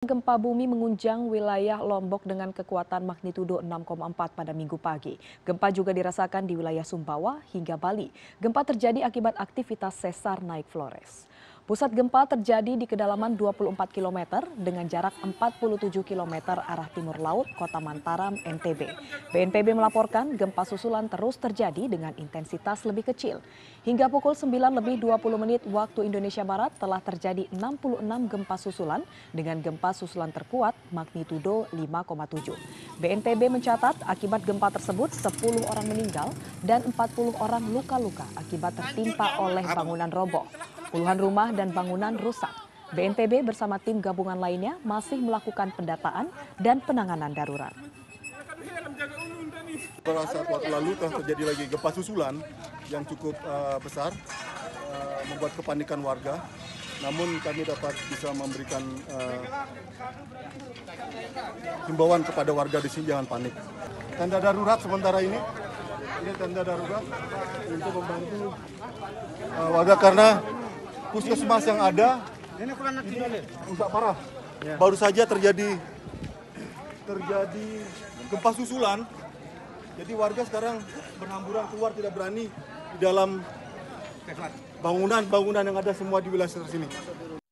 Gempa bumi mengunjang wilayah Lombok dengan kekuatan magnitudo 6,4 pada minggu pagi. Gempa juga dirasakan di wilayah Sumbawa hingga Bali. Gempa terjadi akibat aktivitas sesar naik Flores. Pusat gempa terjadi di kedalaman 24 km dengan jarak 47 km arah timur laut kota Mantaram, NTB. BNPB melaporkan gempa susulan terus terjadi dengan intensitas lebih kecil. Hingga pukul 9 lebih 20 menit waktu Indonesia Barat telah terjadi 66 gempa susulan dengan gempa susulan terkuat magnitudo 5,7. BNPB mencatat akibat gempa tersebut 10 orang meninggal, dan 40 orang luka-luka akibat tertimpa oleh bangunan roboh. Puluhan rumah dan bangunan rusak. BNPB bersama tim gabungan lainnya masih melakukan pendataan dan penanganan darurat. Pada saat waktu lalu telah terjadi lagi gempa susulan yang cukup uh, besar, uh, membuat kepanikan warga. Namun kami dapat bisa memberikan uh, himbauan kepada warga di sini jangan panik. Tenda darurat sementara ini ini tenda darurat untuk membantu uh, warga karena puskesmas yang ada ini rusak parah. Ya. Baru saja terjadi terjadi gempa susulan. Jadi warga sekarang berhamburan keluar tidak berani di dalam bangunan-bangunan yang ada semua di wilayah sini.